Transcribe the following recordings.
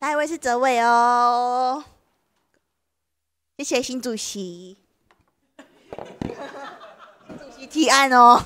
下一位是泽伟哦，谢谢新主席，主席提案哦。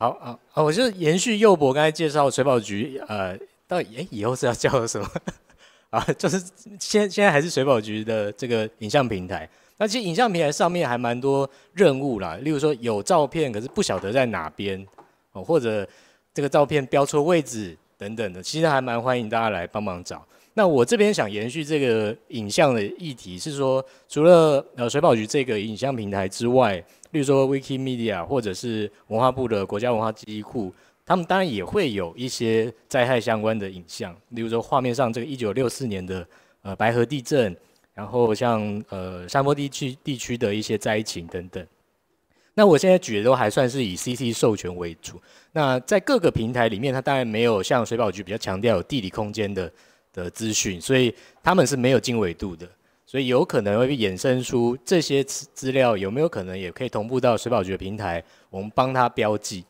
好啊啊，我就延续佑博刚才介绍水保局，呃，到哎以后是要叫什么 啊？就是现现在还是水保局的这个影像平台。那其实影像平台上面还蛮多任务啦，例如说有照片可是不晓得在哪边，哦，或者这个照片标错位置。等等的，其实还蛮欢迎大家来帮忙找。那我这边想延续这个影像的议题，是说除了呃水保局这个影像平台之外，例如说 Wikimedia 或者是文化部的国家文化记忆库，他们当然也会有一些灾害相关的影像，例如说画面上这个一九六四年的呃白河地震，然后像呃山坡地区地区的一些灾情等等。那我现在举的都还算是以 c c 授权为主。那在各个平台里面，它当然没有像水保局比较强调有地理空间的的资讯，所以他们是没有经纬度的。所以有可能会衍生出这些资资料，有没有可能也可以同步到水保局的平台？我们帮他标记。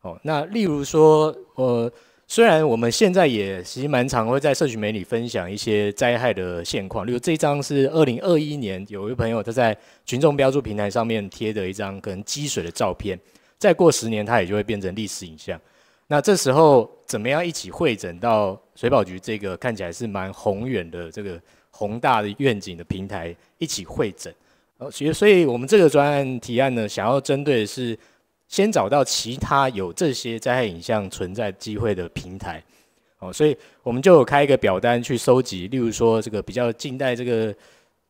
哦，那例如说，呃。虽然我们现在也其实蛮常会在社群媒体分享一些灾害的现况，例如这张是二零二一年，有一位朋友他在群众标注平台上面贴的一张可能积水的照片。再过十年，它也就会变成历史影像。那这时候怎么样一起会诊到水保局这个看起来是蛮宏远的这个宏大的愿景的平台一起会诊？呃，所以所以我们这个专案提案呢，想要针对的是。先找到其他有这些灾害影像存在机会的平台，哦，所以我们就开一个表单去收集，例如说这个比较近代这个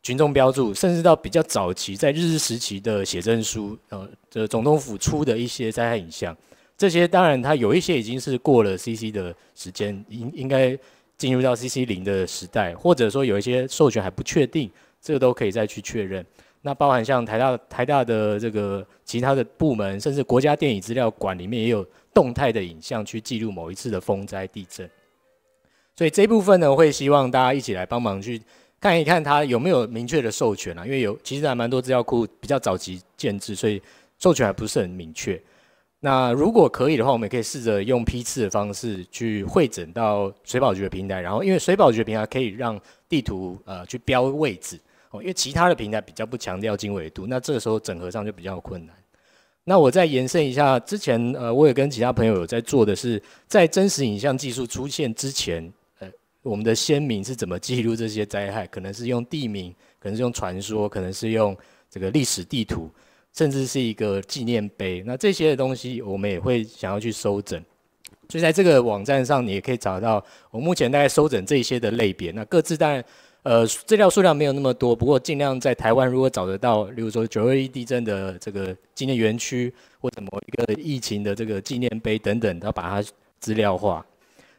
群众标注，甚至到比较早期在日治时期的写真书，呃，这总统府出的一些灾害影像，这些当然它有一些已经是过了 CC 的时间，应应该进入到 CC 零的时代，或者说有一些授权还不确定，这个都可以再去确认。那包含像台大台大的这个其他的部门，甚至国家电影资料馆里面也有动态的影像去记录某一次的风灾、地震。所以这部分呢，会希望大家一起来帮忙去看一看它有没有明确的授权啊，因为有其实还蛮多资料库比较早期建制，所以授权还不是很明确。那如果可以的话，我们也可以试着用批次的方式去会诊到水保局的平台，然后因为水保局的平台可以让地图呃去标位置。因为其他的平台比较不强调经纬度，那这个时候整合上就比较困难。那我再延伸一下，之前呃，我也跟其他朋友有在做的是，在真实影像技术出现之前，呃，我们的先民是怎么记录这些灾害？可能是用地名，可能是用传说，可能是用这个历史地图，甚至是一个纪念碑。那这些的东西，我们也会想要去收整。所以在这个网站上，你也可以找到我目前大概收整这些的类别。那各自然。呃，资料数量没有那么多，不过尽量在台湾，如果找得到，例如说九二一地震的这个纪念园区，或者某一个疫情的这个纪念碑等等，要把它资料化。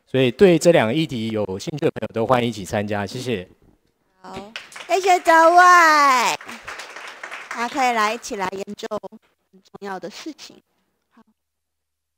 所以对这两个议题有兴趣的朋友，都欢迎一起参加。谢谢。好，谢谢各位，大家可以来一起来研究很重要的事情。